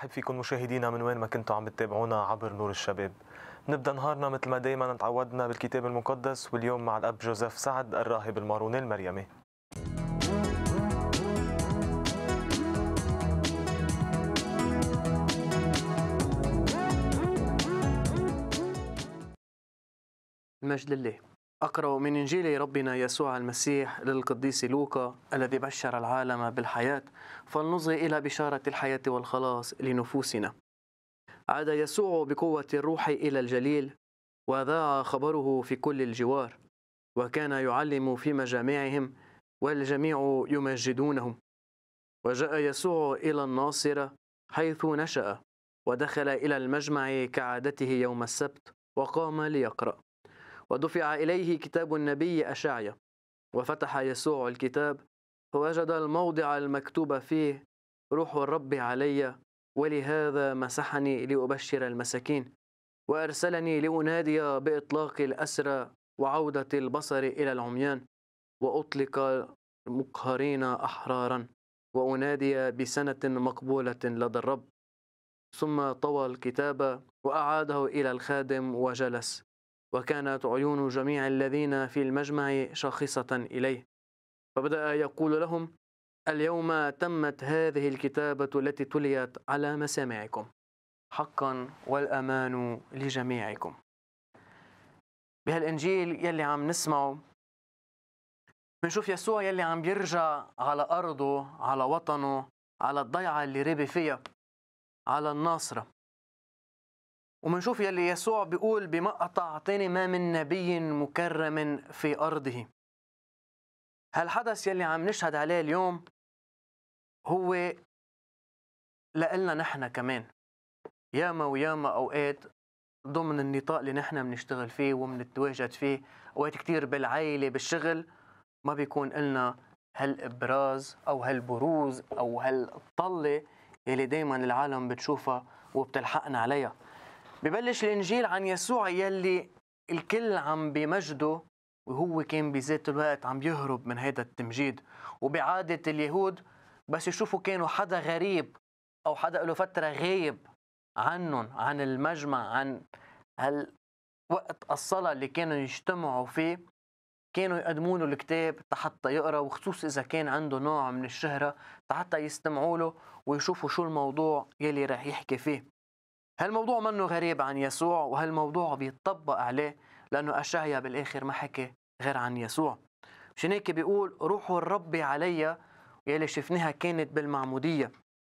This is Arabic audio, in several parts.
برحب فيكم مشاهدينا من وين ما كنتوا عم تتابعونا عبر نور الشباب نبدا نهارنا مثل ما دايما تعودنا بالكتاب المقدس واليوم مع الاب جوزيف سعد الراهب الماروني المريمي المجد لله أقرأ من إنجيل ربنا يسوع المسيح للقديس لوقا الذي بشر العالم بالحياة فلنصغي إلى بشارة الحياة والخلاص لنفوسنا عاد يسوع بقوة الروح إلى الجليل وذاع خبره في كل الجوار وكان يعلم في مجامعهم والجميع يمجدونهم وجاء يسوع إلى الناصرة حيث نشأ ودخل إلى المجمع كعادته يوم السبت وقام ليقرأ ودفع إليه كتاب النبي أشعيا وفتح يسوع الكتاب فوجد الموضع المكتوب فيه روح الرب علي ولهذا مسحني لأبشر المساكين وأرسلني لأنادي بإطلاق الأسرى وعودة البصر إلى العميان وأطلق المقهرين أحرارا وأنادي بسنة مقبولة لدى الرب ثم طوى الكتاب وأعاده إلى الخادم وجلس وكانت عيون جميع الذين في المجمع شاخصة إليه فبدأ يقول لهم اليوم تمت هذه الكتابة التي تليت على مسامعكم حقا والأمان لجميعكم بهالإنجيل يلي عم نسمعه بنشوف يسوع يلي عم بيرجع على أرضه على وطنه على الضيعة اللي ربي فيها على الناصرة ومنشوف يلي يسوع بيقول بما قطعتني ما من نبي مكرم في أرضه هالحدث يلي عم نشهد عليه اليوم هو لقلنا نحن كمان ياما وياما أوقات ضمن النطاق اللي نحن بنشتغل فيه وبنتواجد فيه أوقات كتير بالعيلة بالشغل ما بيكون إلنا هالإبراز أو هالبروز أو هالطلة يلي دايما العالم بتشوفها وبتلحقنا عليها ببلش الانجيل عن يسوع يلي الكل عم بمجده وهو كان بذات الوقت عم يهرب من هذا التمجيد وبعادة اليهود بس يشوفوا كانوا حدا غريب أو حدا له فترة غايب عنهم عن المجمع عن هالوقت الصلاة اللي كانوا يجتمعوا فيه كانوا يقدموا له الكتاب حتى يقرا وخصوص اذا كان عنده نوع من الشهره حتى يستمعوا له ويشوفوا شو الموضوع يلي رح يحكي فيه هالموضوع منه غريب عن يسوع وهالموضوع بيتطبق عليه لأنه أشعيا بالآخر ما حكي غير عن يسوع مشان هيك بيقول روح الرب علي يلي شفناها كانت بالمعمودية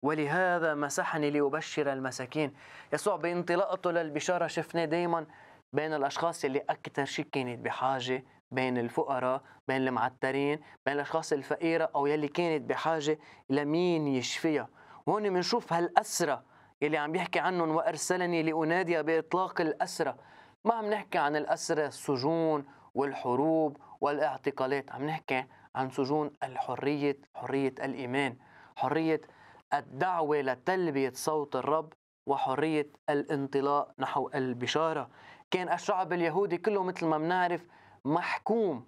ولهذا مسحني لأبشر المساكين يسوع بانطلاقته للبشارة شفناه دايما بين الأشخاص اللي أكثر شيء كانت بحاجة بين الفقراء بين المعترين بين الأشخاص الفقيرة أو يلي كانت بحاجة لمين يشفيها هون بنشوف هالأسرة يلي عم يحكي عنهم وارسلني لانادي باطلاق الاسرى ما عم نحكي عن الاسرى السجون والحروب والاعتقالات عم نحكي عن سجون الحريه حريه الايمان حريه الدعوه لتلبيه صوت الرب وحريه الانطلاق نحو البشاره كان الشعب اليهودي كله مثل ما بنعرف محكوم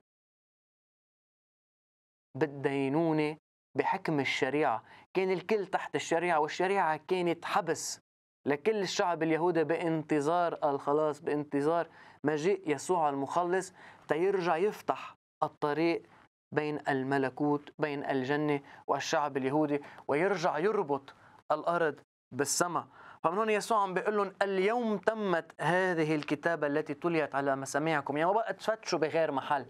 بالدينونة بحكم الشريعة كان الكل تحت الشريعة والشريعة كانت حبس لكل الشعب اليهودي بانتظار الخلاص بانتظار مجيء يسوع المخلص تيرجع يفتح الطريق بين الملكوت بين الجنة والشعب اليهودي ويرجع يربط الأرض بالسماء فمن هون يسوع عم بيقول لهم اليوم تمت هذه الكتابة التي تليت على مسامعكم يعني ما بقى تفتشوا بغير محل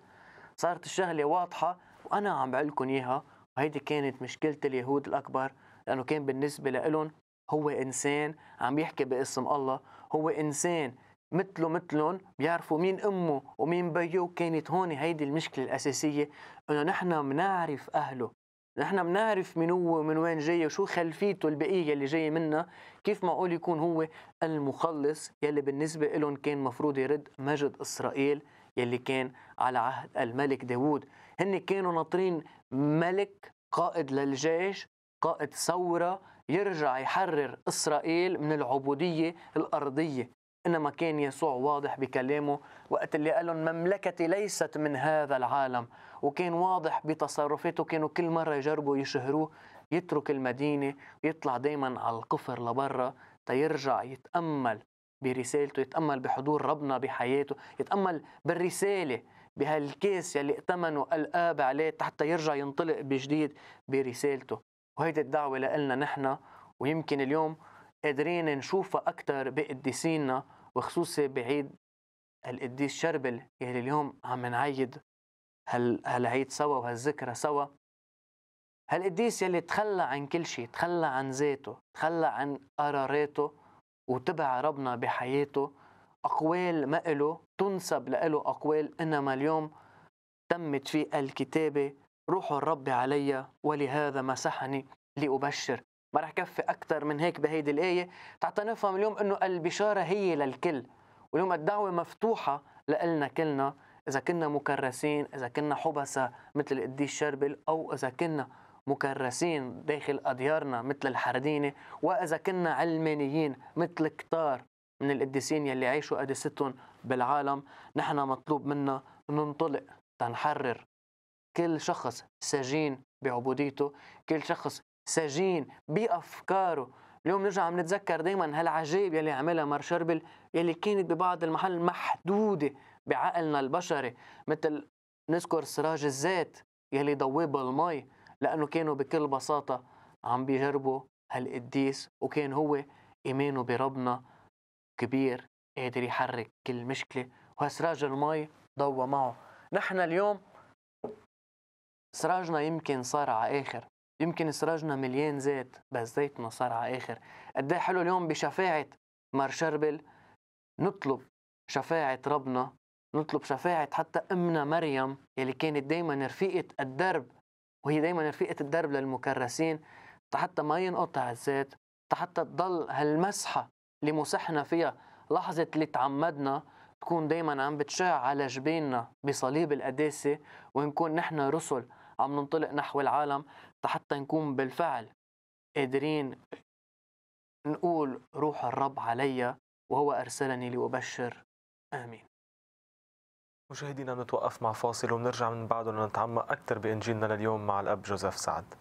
صارت الشغلة واضحة وأنا عم بقول لكم إياها هيدي كانت مشكلة اليهود الأكبر لأنه كان بالنسبة لهم هو إنسان عم يحكي باسم الله هو إنسان مثله مثلهم بيعرفوا مين أمه ومين بيه وكانت هون هيدي المشكلة الأساسية إنه نحن بنعرف أهله نحن بنعرف من هو ومن وين جاي وشو خلفيته البقية اللي جاية منا كيف معقول يكون هو المخلص يلي بالنسبة لهم كان مفروض يرد مجد إسرائيل يلي كان على عهد الملك داوود هن كانوا ناطرين ملك قائد للجيش قائد ثورة يرجع يحرر إسرائيل من العبودية الأرضية إنما كان يسوع واضح بكلامه وقت اللي قال لهم مملكتي ليست من هذا العالم وكان واضح بتصرفاته كانوا كل مرة يجربوا يشهروه يترك المدينة ويطلع دايما على القفر لبرا تيرجع يتأمل برسالته يتأمل بحضور ربنا بحياته يتأمل بالرسالة بهالكيس يلي ائتمنوا الآب عليه حتى يرجع ينطلق بجديد برسالته وهيدي الدعوة لنا نحن ويمكن اليوم قادرين نشوفها أكثر بقديسينا وخصوصي بعيد القديس شربل يلي اليوم عم نعيد هال هالعيد سوا وهالذكرى سوا هالقديس يلي تخلى عن كل شيء تخلى عن ذاته تخلى عن قراراته وتبع ربنا بحياته أقوال ما إله تنسب لإله أقوال إنما اليوم تمت في الكتابة روح الرب علي ولهذا مسحني لأبشر ما رح كفي أكثر من هيك بهيدي الآية تعطى نفهم اليوم إنه البشارة هي للكل واليوم الدعوة مفتوحة لإلنا كلنا إذا كنا مكرسين إذا كنا حبسة مثل القديس شربل أو إذا كنا مكرسين داخل أديارنا مثل الحردينة وإذا كنا علمانيين مثل كتار من القديسين يلي عيشوا قديستهم بالعالم نحن مطلوب منا ننطلق تنحرر كل شخص سجين بعبوديته كل شخص سجين بأفكاره اليوم نرجع عم نتذكر دايما هالعجيب يلي عملها مار شربل يلي كانت ببعض المحل محدودة بعقلنا البشري مثل نذكر سراج الزيت يلي ضويه بالمي لأنه كانوا بكل بساطة عم بيجربوا هالقديس وكان هو إيمانه بربنا كبير قادر يحرك كل مشكلة وهسراج المي ضوى معه نحن اليوم سراجنا يمكن صار على آخر يمكن سراجنا مليان زيت بس زيتنا صار على آخر قد إيه حلو اليوم بشفاعة مار شربل نطلب شفاعة ربنا نطلب شفاعة حتى أمنا مريم يلي كانت دايما رفيقة الدرب وهي دايما رفيقة الدرب للمكرسين حتى ما ينقطع الزيت حتى تضل هالمسحة اللي مسحنا فيها لحظة اللي تعمدنا تكون دايما عم بتشع على جبيننا بصليب القداسة ونكون نحن رسل عم ننطلق نحو العالم حتى نكون بالفعل قادرين نقول روح الرب علي وهو أرسلني لأبشر آمين مشاهدينا بنتوقف مع فاصل وبنرجع من بعده لنتعمق أكثر بإنجيلنا لليوم مع الأب جوزيف سعد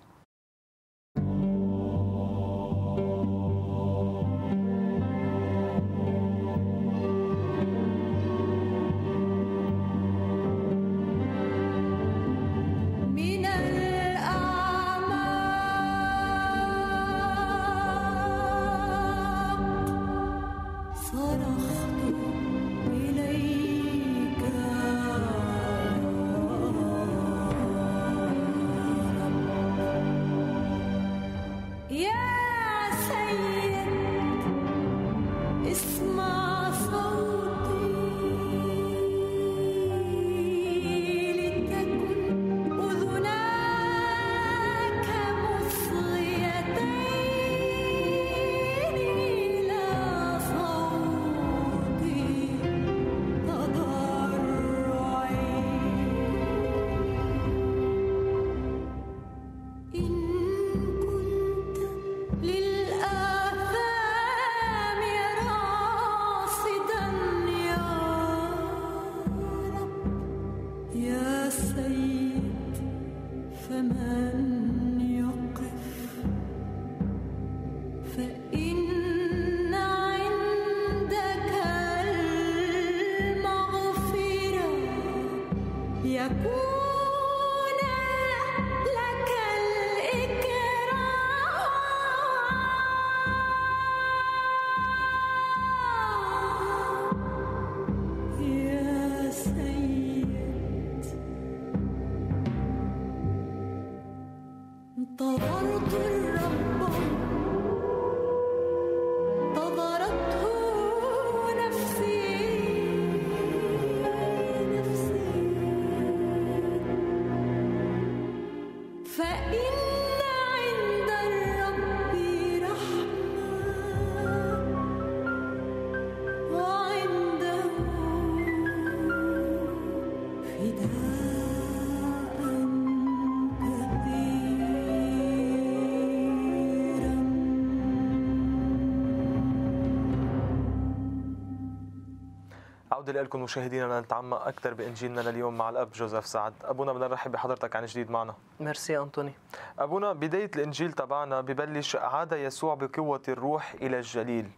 لله لكم مشاهدينا لنتعمق اكثر بانجيلنا لليوم مع الاب جوزيف سعد، ابونا بدنا نرحب بحضرتك عن جديد معنا. ميرسي انطوني. ابونا بدايه الانجيل تبعنا ببلش عاد يسوع بقوه الروح الى الجليل.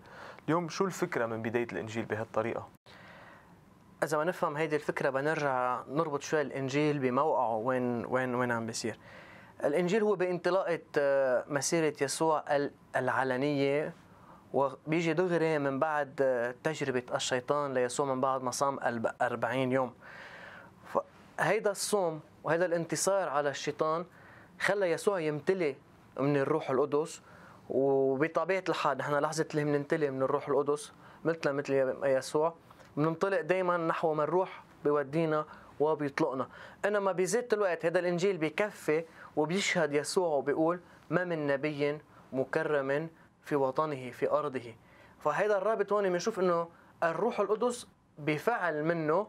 اليوم شو الفكره من بدايه الانجيل بهالطريقه؟ اذا ما نفهم هيدي الفكره بنرجع نربط شوي الانجيل بموقعه وين وين وين عم بيصير. الانجيل هو بانطلاقه آه، مسيره يسوع العلنيه وبيجي دغري من بعد تجربة الشيطان ليسوع من بعد ما صام 40 يوم فهيدا الصوم وهيدا الانتصار على الشيطان خلى يسوع يمتلي من الروح القدس وبطبيعة الحال نحن لحظة اللي بنمتلي من الروح القدس مثل مثل يسوع بننطلق دايما نحو ما الروح بيودينا وبيطلقنا انما بذات الوقت هذا الانجيل بكفي وبيشهد يسوع وبيقول ما من نبي مكرم في وطنه في أرضه فهذا الرابط هون بنشوف إنه الروح القدس بفعل منه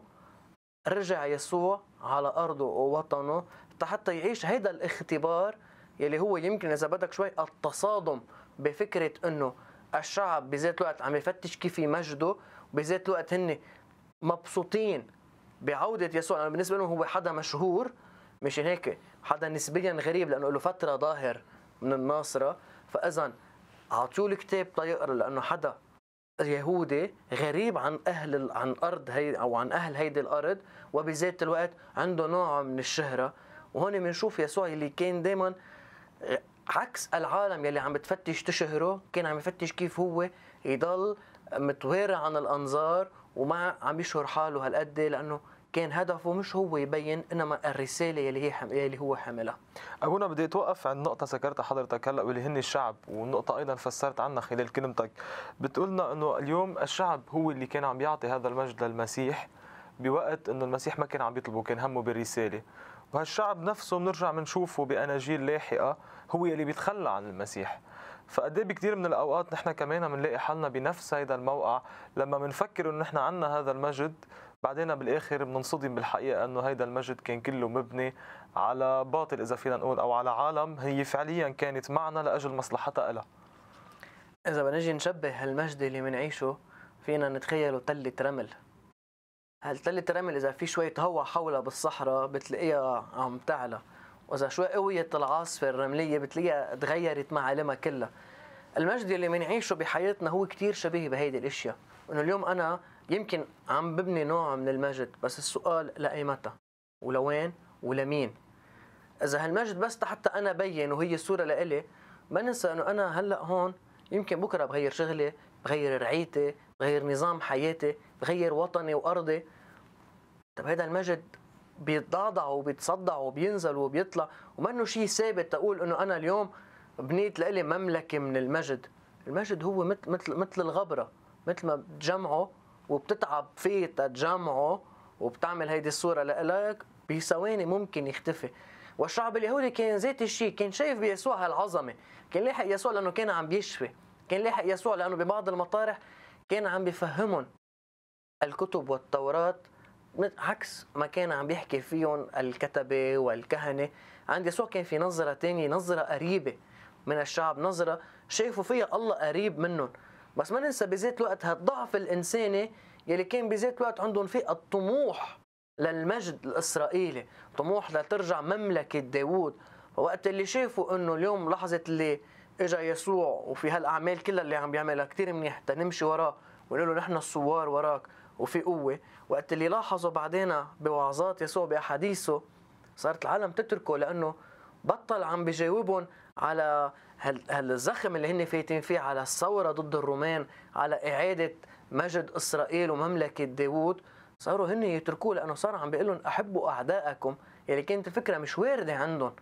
رجع يسوع على أرضه ووطنه حتى يعيش هذا الاختبار يلي هو يمكن إذا بدك شوي التصادم بفكرة إنه الشعب بذات الوقت عم يفتش كيف يمجده بذات الوقت هن مبسوطين بعودة يسوع لأنه بالنسبة لهم هو حدا مشهور مشان هيك حدا نسبيا غريب لأنه له فترة ظاهر من الناصرة فإذا اعطوه الكتاب ليقرا لانه حدا يهودي غريب عن اهل عن ارض هي او عن اهل هيدي الارض وبذات الوقت عنده نوع من الشهره وهون بنشوف يسوع اللي كان دائما عكس العالم يلي عم بتفتش تشهره كان عم يفتش كيف هو يضل متوارع عن الانظار وما عم يشهر حاله هالقد لانه كان هدفه مش هو يبين انما الرساله اللي هي حم... اللي هو حاملها ابونا بدي اتوقف عند نقطه ذكرتها حضرتك هلا واللي هن الشعب والنقطه ايضا فسرت عنها خلال كلمتك بتقولنا انه اليوم الشعب هو اللي كان عم يعطي هذا المجد للمسيح بوقت انه المسيح ما كان عم يطلبه كان همه بالرساله وهالشعب نفسه بنرجع بنشوفه باناجيل لاحقه هو اللي بيتخلى عن المسيح فقد إيه بكثير من الاوقات نحن كمان بنلاقي حالنا بنفس هيدا الموقع لما بنفكر انه نحن عنا هذا المجد بعدين بالاخر بننصدم بالحقيقه انه هيدا المجد كان كله مبني على باطل اذا فينا نقول او على عالم هي فعليا كانت معنا لاجل مصلحتها لها اذا بنجي نشبه هالمجد اللي بنعيشه فينا نتخيله تلة رمل هالتلة رمل اذا في شوية هواء حولها بالصحراء بتلاقيها عم تعلى واذا شوي قويت العاصفة الرملية بتلاقيها تغيرت معالمها كلها المجد اللي بنعيشه بحياتنا هو كتير شبيه بهيدي الاشياء انه اليوم انا يمكن عم ببني نوع من المجد بس السؤال لأي متى ولوين ولمين إذا هالمجد بس حتى أنا بين وهي الصورة لإلي ما ننسى إنه أنا هلأ هون يمكن بكرة بغير شغلي بغير رعيتي بغير نظام حياتي بغير وطني وأرضي طب هذا المجد بيتضعضع وبيتصدع وبينزل وبيطلع وما انه شيء ثابت تقول انه انا اليوم بنيت لإلي مملكه من المجد المجد هو مثل مثل مثل الغبره مثل ما بتجمعه وبتتعب فيه تتجمعه وبتعمل هيدي الصورة لإلك بثواني ممكن يختفي والشعب اليهودي كان ذات الشيء كان شايف بيسوع هالعظمة كان لاحق يسوع لأنه كان عم بيشفي كان لاحق يسوع لأنه ببعض المطارح كان عم بيفهمهم الكتب والتوراة عكس ما كان عم بيحكي فيهم الكتبة والكهنة عند يسوع كان في نظرة تانية نظرة قريبة من الشعب نظرة شافوا فيها الله قريب منهم بس ما ننسى بذات الوقت هالضعف الانساني يلي كان بذات وقت عندهم فيه الطموح للمجد الاسرائيلي طموح لترجع مملكه داوود وقت اللي شافوا انه اليوم لحظه اللي اجى يسوع وفي هالاعمال كلها اللي عم بيعملها كثير منيح تنمشي وراه ونقول له نحن الثوار وراك وفي قوه وقت اللي لاحظوا بعدين بوعظات يسوع باحاديثه صارت العالم تتركه لانه بطل عم بجاوبهم على هالزخم اللي هن فايتين فيه على الثوره ضد الرومان على اعاده مجد اسرائيل ومملكه داوود صاروا هن يتركوه لانه صار عم بيقول لهم احبوا اعدائكم يلي يعني كانت الفكره مش وارده عندهم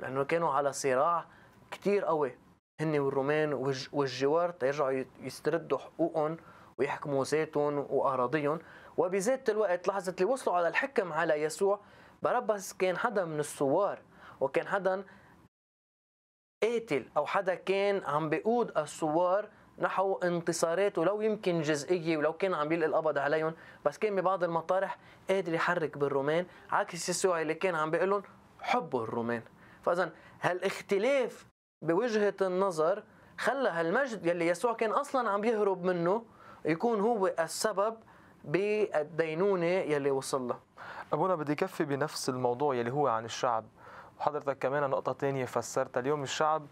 لانه كانوا على صراع كتير قوي هن والرومان والجوار تيرجعوا يستردوا حقوقهم ويحكموا ذاتهم واراضيهم وبذات الوقت لحظه اللي وصلوا على الحكم على يسوع بربس كان حدا من الثوار وكان حدا قاتل او حدا كان عم بيقود الثوار نحو انتصارات ولو يمكن جزئية ولو كان عم يلقي القبض عليهم بس كان ببعض المطارح قادر يحرك بالرومان عكس السوعي اللي كان عم بيقول لهم حبوا الرومان فإذا هالاختلاف بوجهة النظر خلى هالمجد يلي يسوع كان أصلا عم يهرب منه يكون هو السبب بالدينونة يلي وصل له أبونا بدي كفي بنفس الموضوع يلي هو عن الشعب حضرتك كمان نقطة تانية فسرتها اليوم الشعب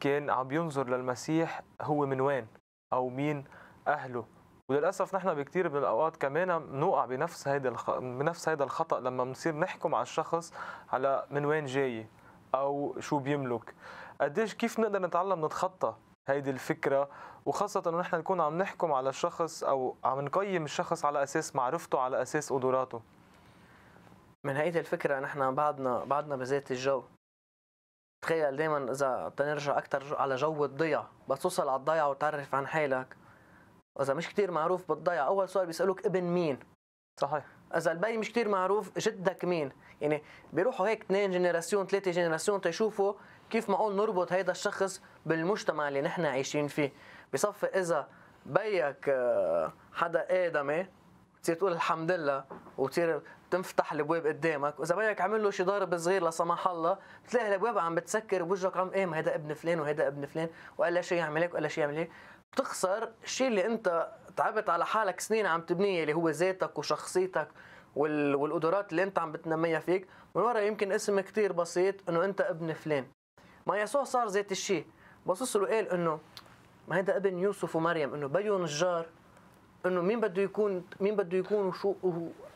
كان عم بينظر للمسيح هو من وين أو مين أهله وللاسف نحن بكثير من الاوقات كمان بنوقع بنفس هيدا الخ... بنفس هيدا الخطا لما بنصير نحكم على الشخص على من وين جاي او شو بيملك قديش كيف نقدر نتعلم نتخطى هيدي الفكرة وخاصة انه نحن نكون عم نحكم على الشخص او عم نقيم الشخص على اساس معرفته على اساس قدراته من هيدي الفكرة نحن بعدنا بعدنا بذات الجو تخيل دايما اذا تنرجع اكثر على جو الضيع بس توصل على الضيعة وتعرف عن حالك اذا مش كتير معروف بالضيعة اول سؤال بيسألوك ابن مين صحيح اذا البي مش كتير معروف جدك مين يعني بيروحوا هيك اثنين جنراسيون ثلاثة جنراسيون تيشوفوا كيف معقول نربط هيدا الشخص بالمجتمع اللي نحن عايشين فيه بصفي اذا بيك آه، حدا ادمي تصير تقول الحمد لله وتصير تنفتح الابواب قدامك واذا بدك عمل له شي ضارب صغير لا سمح الله بتلاقي الابواب عم بتسكر بوجهك عم ايه ما ابن فلان وهذا ابن فلان وقال لها شيء يعمل هيك وقال شيء يعمل هيك بتخسر الشيء اللي انت تعبت على حالك سنين عم تبنيه اللي هو ذاتك وشخصيتك والقدرات اللي انت عم بتنميها فيك من ورا يمكن اسم كتير بسيط انه انت ابن فلان ما يسوع صار ذات الشيء بس له قال انه ما هذا ابن يوسف ومريم انه بيو نجار انه مين بده يكون مين بده يكون وشو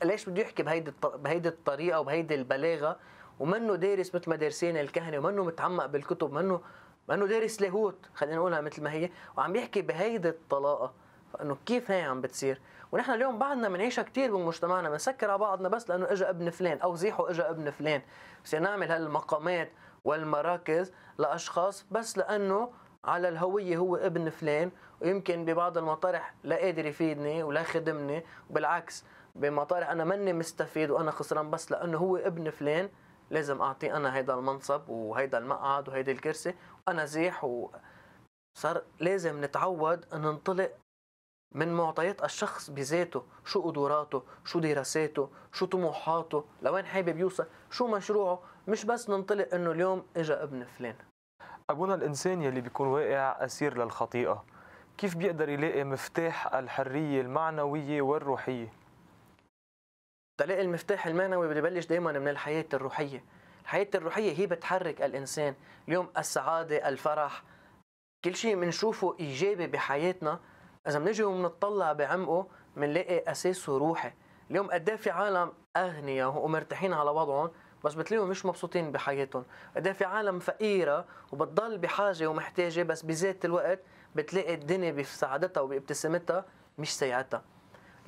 ليش بده يحكي بهيدي بهيدي الطريقه وبهيدي البلاغه ومنه دارس مثل ما دارسين الكهنه ومنه متعمق بالكتب منه منه دارس لاهوت خلينا نقولها مثل ما هي وعم يحكي بهيدي الطلاقه فانه كيف هي عم بتصير ونحن اليوم بعدنا بنعيشها كثير بمجتمعنا بنسكر على بعضنا بس لانه اجى ابن فلان او زيحوا اجى ابن فلان بصير نعمل هالمقامات والمراكز لاشخاص بس لانه على الهوية هو ابن فلان ويمكن ببعض المطارح لا قادر يفيدني ولا خدمني وبالعكس بمطارح أنا مني مستفيد وأنا خسران بس لأنه هو ابن فلان لازم أعطيه أنا هيدا المنصب وهيدا المقعد وهيدي الكرسي وأنا زيح و صار لازم نتعود أن ننطلق من معطيات الشخص بذاته شو قدراته شو دراساته شو طموحاته لوين حابب يوصل شو مشروعه مش بس ننطلق انه اليوم اجا ابن فلان أبونا الإنسان يلي بيكون واقع أسير للخطيئة كيف بيقدر يلاقي مفتاح الحرية المعنوية والروحية؟ تلاقي المفتاح المعنوي ببلش دائما من الحياة الروحية الحياة الروحية هي بتحرك الإنسان اليوم السعادة الفرح كل شيء بنشوفه إيجابي بحياتنا إذا بنجي وبنطلع بعمقه بنلاقي أساسه روحي اليوم قد في عالم أغنياء ومرتاحين على وضعهم بس بتلاقيهم مش مبسوطين بحياتهم قد في عالم فقيره وبتضل بحاجه ومحتاجه بس بذات الوقت بتلاقي الدنيا بسعادتها وبابتسامتها مش سيعتها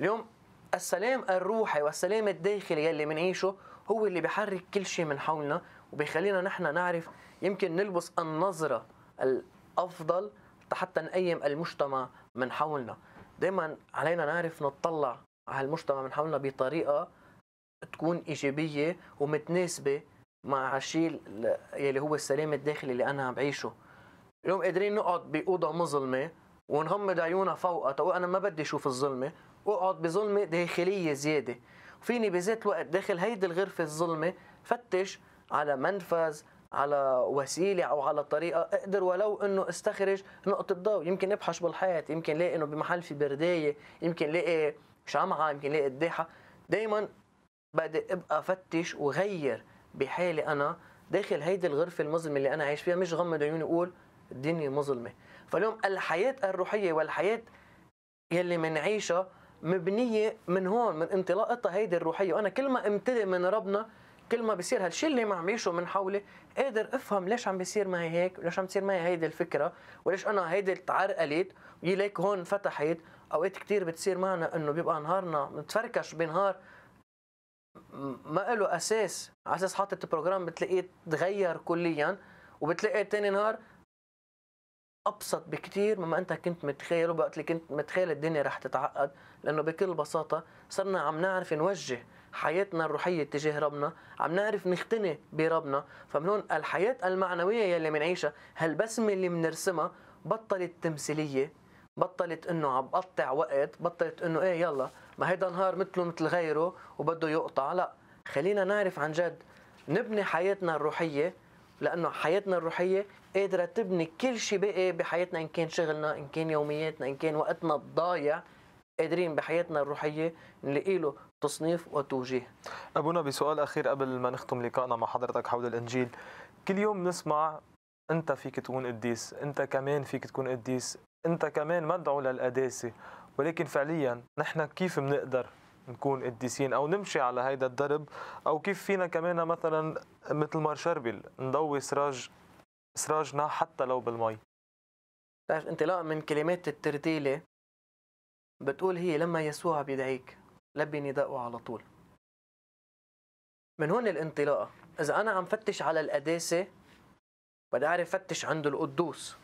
اليوم السلام الروحي والسلام الداخلي يلي بنعيشه هو اللي بيحرك كل شيء من حولنا وبيخلينا نحن نعرف يمكن نلبس النظره الافضل حتى نقيم المجتمع من حولنا دائما علينا نعرف نطلع على المجتمع من حولنا بطريقه تكون ايجابيه ومتناسبه مع الشيء يلي هو السلام الداخلي اللي انا عم بعيشه اليوم قادرين نقعد باوضه مظلمه ونغمض عيونها فوقها طب انا ما بدي اشوف الظلمه واقعد بظلمه داخليه زياده فيني بذات الوقت داخل هيدي الغرفه الظلمه فتش على منفذ على وسيله او على طريقه اقدر ولو انه استخرج نقطه ضوء يمكن ابحث بالحياه يمكن لاقي انه بمحل في بردايه يمكن لاقي شمعه يمكن لاقي قداحه دائما بدي ابقى فتش وغير بحالي انا داخل هيدي الغرفه المظلمه اللي انا عايش فيها مش غمض عيوني وقول الدنيا مظلمه فاليوم الحياه الروحيه والحياه يلي منعيشها مبنيه من هون من انطلاقتها هيدي الروحيه وانا كل ما امتلئ من ربنا كل ما بصير هالشيء اللي عم عيشه من حولي قادر افهم ليش عم بيصير معي هيك وليش عم بتصير معي هيدي الفكره وليش انا هيدي تعرقلت وليك هون فتحت اوقات كثير بتصير معنا انه بيبقى نهارنا متفركش بنهار ما له اساس على اساس حاطط بروجرام بتلاقيه تغير كليا وبتلاقي تاني نهار ابسط بكتير مما انت كنت متخيل وقت اللي كنت متخيل الدنيا رح تتعقد لانه بكل بساطه صرنا عم نعرف نوجه حياتنا الروحيه تجاه ربنا عم نعرف نختني بربنا فمن هون الحياه المعنويه يلي بنعيشها هالبسمه اللي بنرسمها بطلت تمثيليه بطلت انه عم بقطع وقت بطلت انه ايه يلا ما هيدا نهار مثله مثل غيره وبده يقطع لا خلينا نعرف عن جد نبني حياتنا الروحيه لانه حياتنا الروحيه قادره تبني كل شيء باقي بحياتنا ان كان شغلنا ان كان يومياتنا ان كان وقتنا الضايع قادرين بحياتنا الروحيه نلاقي له تصنيف وتوجيه ابونا بسؤال اخير قبل ما نختم لقائنا مع حضرتك حول الانجيل كل يوم نسمع انت فيك تكون قديس انت كمان فيك تكون قديس انت كمان مدعو للقداسه ولكن فعليا نحن كيف بنقدر نكون قديسين او نمشي على هيدا الدرب او كيف فينا كمان مثلا مثل مار شربل نضوي سراج سراجنا حتى لو بالمي بتعرف انطلاقا من كلمات الترتيلة بتقول هي لما يسوع بيدعيك لبي نداءه على طول من هون الانطلاقة إذا أنا عم فتش على القداسة بدي أعرف فتش عند القدوس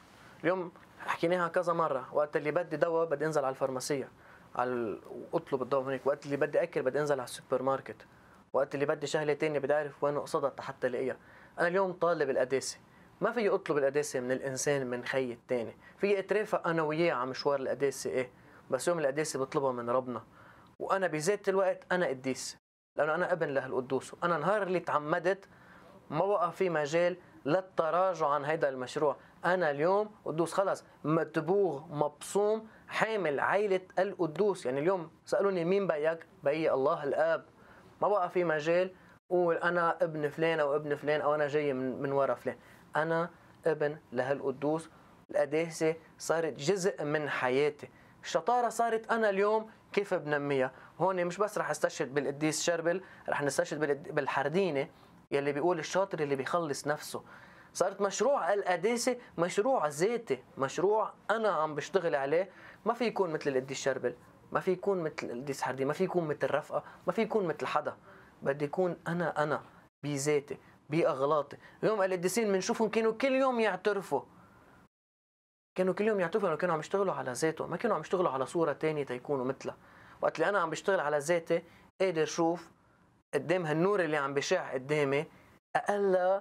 اليوم حكيناها كذا مره وقت اللي بدي دواء بدي انزل على الفارماسيه على اطلب الدواء هناك وقت اللي بدي اكل بدي انزل على السوبر ماركت وقت اللي بدي شغله تانية بدي اعرف وين اقصدها حتى الاقيها انا اليوم طالب القداسه ما في اطلب القداسه من الانسان من خي التاني في اترافق انا وياه على مشوار القداسه ايه بس يوم القداسه بطلبها من ربنا وانا بذات الوقت انا قديس لانه انا ابن له القدوس وانا نهار اللي تعمدت ما وقع في مجال للتراجع عن هيدا المشروع انا اليوم قدوس خلاص متبوغ مبصوم حامل عيلة القدوس يعني اليوم سألوني مين بيك بي الله الاب ما بقى في مجال قول انا ابن فلان او ابن فلان او انا جاي من, من ورا فلان انا ابن لهالقدوس القداسة صارت جزء من حياتي الشطارة صارت أنا اليوم كيف بنميها هون مش بس رح استشهد بالقديس شربل رح نستشهد بالحردينة يلي بيقول الشاطر اللي بيخلص نفسه صارت مشروع القداسة مشروع ذاتي مشروع أنا عم بشتغل عليه ما في يكون مثل القديس شربل ما في يكون مثل القديس حردي ما في يكون مثل رفقة ما في يكون مثل حدا بدي يكون أنا أنا بذاتي بأغلاطي اليوم القديسين بنشوفهم كانوا كل يوم يعترفوا كانوا كل يوم يعترفوا كانوا عم يشتغلوا على ذاتهم ما كانوا عم يشتغلوا على صورة تانية تيكونوا مثلها وقت اللي أنا عم بشتغل على ذاتي قادر شوف قدام هالنور اللي عم بشع قدامي أقل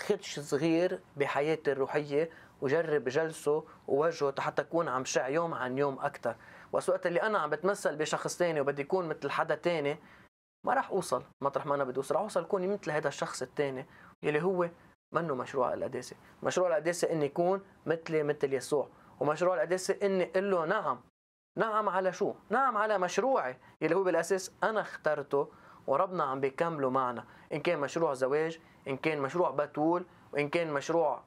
خدش صغير بحياتي الروحية وجرب جلسه ووجهه حتى أكون عم شع يوم عن يوم أكثر بس وقت اللي أنا عم بتمثل بشخص تاني وبدي يكون مثل حدا تاني ما راح أوصل مطرح ما أنا بدي أوصل راح أوصل كوني مثل هذا الشخص التاني يلي هو منه مشروع القداسة مشروع القداسة إني يكون مثلي مثل يسوع ومشروع القداسة إني أقول له نعم نعم على شو؟ نعم على مشروعي يلي هو بالأساس أنا اخترته وربنا عم بيكمله معنا إن كان مشروع زواج ان كان مشروع بتول وان كان مشروع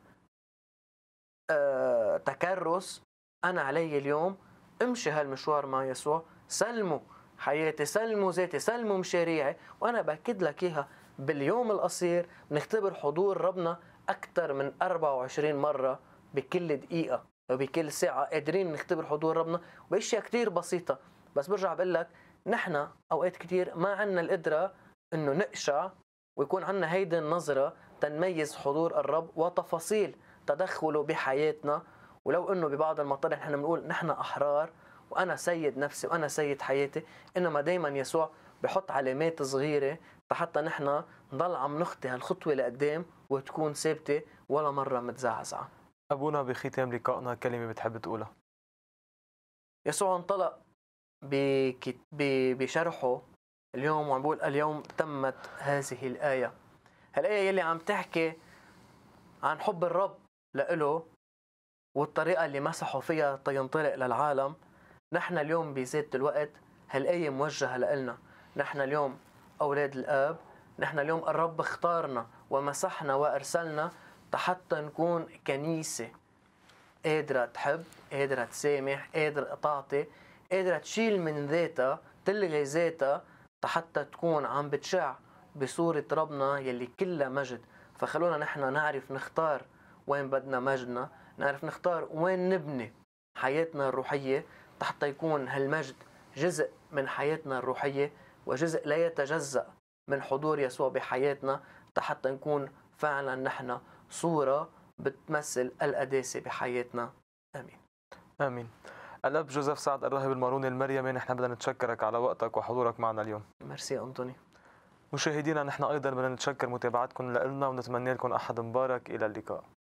آه، تكرس انا علي اليوم امشي هالمشوار مع يسوع سلموا حياتي سلموا ذاتي سلموا مشاريعي وانا باكد لك اياها باليوم القصير بنختبر حضور ربنا اكثر من 24 مره بكل دقيقه وبكل ساعه قادرين نختبر حضور ربنا باشياء كثير بسيطه بس برجع بقول لك نحن اوقات كثير ما عندنا القدره انه نقشع ويكون عندنا هيدي النظرة تنميز حضور الرب وتفاصيل تدخله بحياتنا ولو انه ببعض المطالع نحن بنقول نحن احرار وانا سيد نفسي وانا سيد حياتي انما دائما يسوع بحط علامات صغيرة حتى نحن نضل عم نخطي هالخطوة لقدام وتكون ثابتة ولا مرة متزعزعة أبونا بختام لقائنا كلمة بتحب تقولها يسوع انطلق بشرحه اليوم وعم بقول اليوم تمت هذه الآية هالآية يلي عم تحكي عن حب الرب لإله والطريقة اللي مسحوا فيها تينطلق للعالم نحن اليوم بذات الوقت هالآية موجهة لإلنا نحن اليوم أولاد الآب نحن اليوم الرب اختارنا ومسحنا وأرسلنا حتى نكون كنيسة قادرة تحب قادرة تسامح قادرة تعطي قادرة تشيل من ذاتها تلغي ذاتها فحتى تكون عم بتشع بصورة ربنا يلي كلها مجد فخلونا نحن نعرف نختار وين بدنا مجدنا نعرف نختار وين نبني حياتنا الروحية لحتى يكون هالمجد جزء من حياتنا الروحية وجزء لا يتجزأ من حضور يسوع بحياتنا حتى نكون فعلا نحن صورة بتمثل القداسة بحياتنا آمين آمين الاب جوزيف سعد الراهب الماروني المريمي نحن بدنا نتشكرك على وقتك وحضورك معنا اليوم ميرسي انطوني مشاهدينا نحن ايضا بدنا نتشكر متابعتكم لنا ونتمنى لكم احد مبارك الى اللقاء